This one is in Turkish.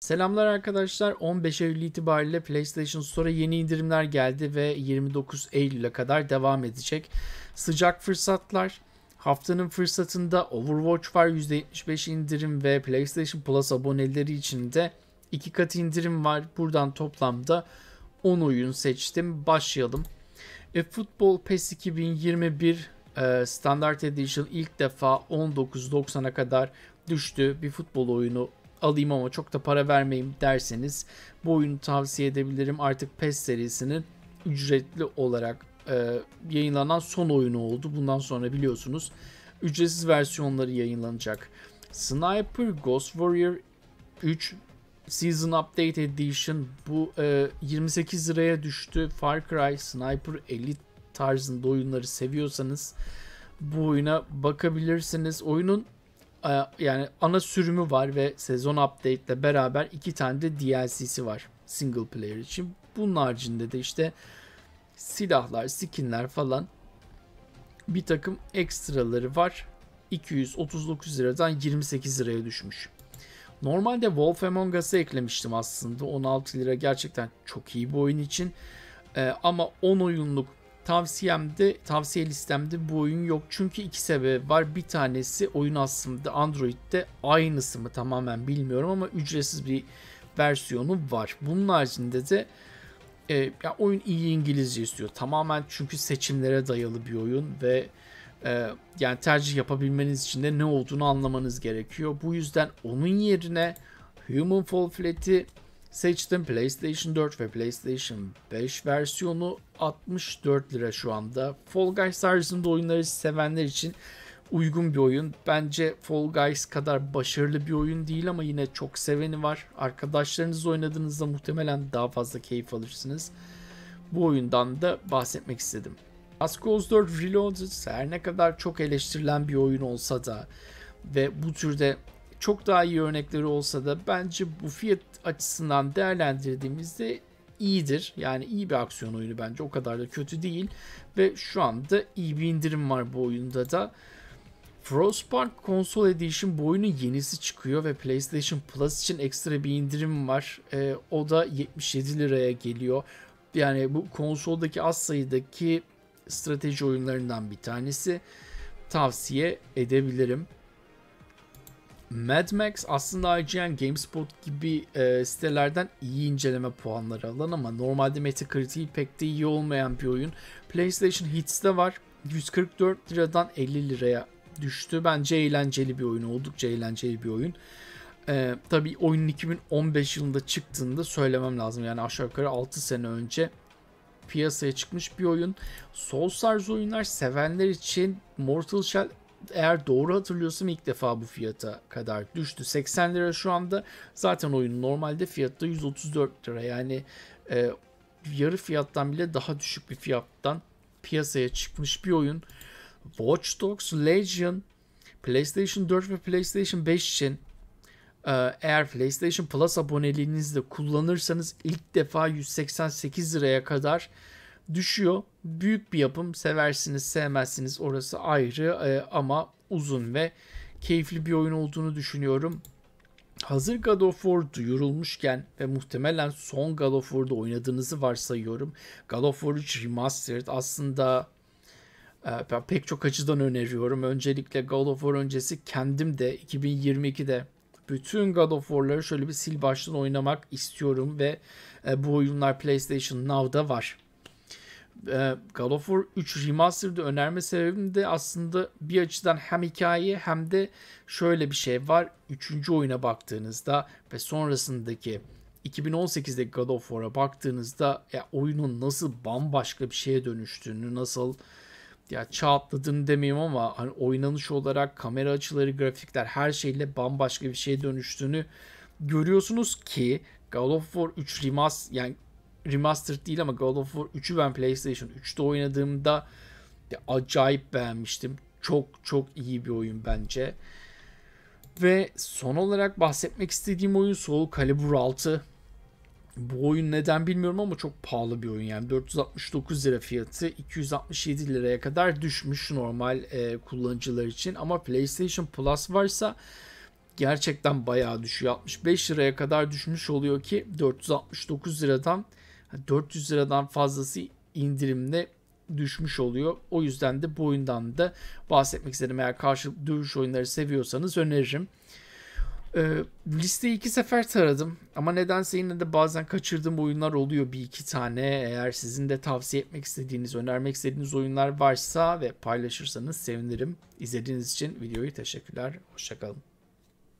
Selamlar arkadaşlar. 15 Eylül itibariyle PlayStation Store'a yeni indirimler geldi ve 29 Eylül'e kadar devam edecek. Sıcak fırsatlar. Haftanın fırsatında Overwatch var %75 indirim ve PlayStation Plus aboneleri için de 2 kat indirim var. Buradan toplamda 10 oyun seçtim. Başlayalım. E, Football PES 2021 e, Standard Edition ilk defa 19.90'a kadar düştü. Bir futbol oyunu alayım ama çok da para vermeyeyim derseniz bu oyunu tavsiye edebilirim. Artık PES serisinin ücretli olarak e, yayınlanan son oyunu oldu. Bundan sonra biliyorsunuz ücretsiz versiyonları yayınlanacak. Sniper Ghost Warrior 3 Season Update Edition bu e, 28 liraya düştü. Far Cry, Sniper Elite tarzında oyunları seviyorsanız bu oyuna bakabilirsiniz. Oyunun e, yani ana sürümü var ve sezon update ile beraber iki tane de DLC'si var single player için. Bunun haricinde de işte silahlar, skinler falan bir takım ekstraları var. 239 liradan 28 liraya düşmüş. Normalde Wolf Among Us'ı eklemiştim aslında. 16 lira gerçekten çok iyi bir oyun için. Ee, ama 10 oyunluk tavsiyemde, tavsiye listemde bu oyun yok. Çünkü iki sebebi var. Bir tanesi oyun aslında Android'de aynısı mı tamamen bilmiyorum ama ücretsiz bir versiyonu var. Bunun haricinde de e, ya oyun iyi İngilizce istiyor. Tamamen çünkü seçimlere dayalı bir oyun ve e, yani tercih yapabilmeniz için de ne olduğunu anlamanız gerekiyor. Bu yüzden onun yerine Human Fall Flat'i Seçtim PlayStation 4 ve PlayStation 5 versiyonu 64 lira şu anda. Fall Guys tarzında oyunları sevenler için uygun bir oyun. Bence Fall Guys kadar başarılı bir oyun değil ama yine çok seveni var. Arkadaşlarınızla oynadığınızda muhtemelen daha fazla keyif alırsınız. Bu oyundan da bahsetmek istedim. Just 4 Reloaded her ne kadar çok eleştirilen bir oyun olsa da ve bu türde çok daha iyi örnekleri olsa da bence bu fiyat açısından değerlendirdiğimizde iyidir. Yani iyi bir aksiyon oyunu bence. O kadar da kötü değil. Ve şu anda iyi bir indirim var bu oyunda da. Frostpunk Console Edition bu oyunun yenisi çıkıyor ve PlayStation Plus için ekstra bir indirim var. Ee, o da 77 liraya geliyor. Yani bu konsoldaki az sayıdaki strateji oyunlarından bir tanesi. Tavsiye edebilirim. Mad Max aslında IGN, GameSpot gibi e, sitelerden iyi inceleme puanları alan ama normalde Metacritic pek de iyi olmayan bir oyun. PlayStation Hits'te var. 144 liradan 50 liraya düştü. Bence eğlenceli bir oyun. Oldukça eğlenceli bir oyun. Ee, tabii oyun 2015 yılında çıktığında söylemem lazım. Yani aşağı yukarı 6 sene önce piyasaya çıkmış bir oyun. Souls oyunlar sevenler için Mortal Shell eğer doğru hatırlıyorsam ilk defa bu fiyata kadar düştü. 80 lira şu anda zaten oyun normalde fiyatta 134 lira yani e, yarı fiyattan bile daha düşük bir fiyattan piyasaya çıkmış bir oyun. Watch Dogs Legion PlayStation 4 ve PlayStation 5 için e, eğer PlayStation Plus aboneliğinizi de kullanırsanız ilk defa 188 liraya kadar düşüyor. Büyük bir yapım. Seversiniz sevmezsiniz orası ayrı e, ama uzun ve keyifli bir oyun olduğunu düşünüyorum. Hazır God of War duyurulmuşken ve muhtemelen son God of War'da oynadığınızı varsayıyorum. God of War 3 Remastered aslında e, ben pek çok açıdan öneriyorum. Öncelikle God of War öncesi kendim de 2022'de bütün God of War'ları şöyle bir sil baştan oynamak istiyorum ve e, bu oyunlar PlayStation Now'da var e, God of War 3 Remastered'ı önerme sebebim de aslında bir açıdan hem hikaye hem de şöyle bir şey var. Üçüncü oyuna baktığınızda ve sonrasındaki 2018'de God of War'a baktığınızda ya oyunun nasıl bambaşka bir şeye dönüştüğünü, nasıl ya çatladığını demeyeyim ama hani oynanış olarak kamera açıları, grafikler her şeyle bambaşka bir şeye dönüştüğünü görüyorsunuz ki God of War 3 Remastered yani remastered değil ama God of War 3'ü ben PlayStation 3'te oynadığımda acayip beğenmiştim. Çok çok iyi bir oyun bence. Ve son olarak bahsetmek istediğim oyun Soul Calibur 6. Bu oyun neden bilmiyorum ama çok pahalı bir oyun yani 469 lira fiyatı 267 liraya kadar düşmüş normal e, kullanıcılar için ama PlayStation Plus varsa gerçekten bayağı düşüyor 65 liraya kadar düşmüş oluyor ki 469 liradan 400 liradan fazlası indirimle düşmüş oluyor. O yüzden de bu oyundan da bahsetmek istedim. Eğer karşı dövüş oyunları seviyorsanız öneririm. Ee, listeyi iki sefer taradım ama nedense yine de bazen kaçırdığım oyunlar oluyor bir iki tane. Eğer sizin de tavsiye etmek istediğiniz, önermek istediğiniz oyunlar varsa ve paylaşırsanız sevinirim. İzlediğiniz için videoyu teşekkürler. Hoşçakalın.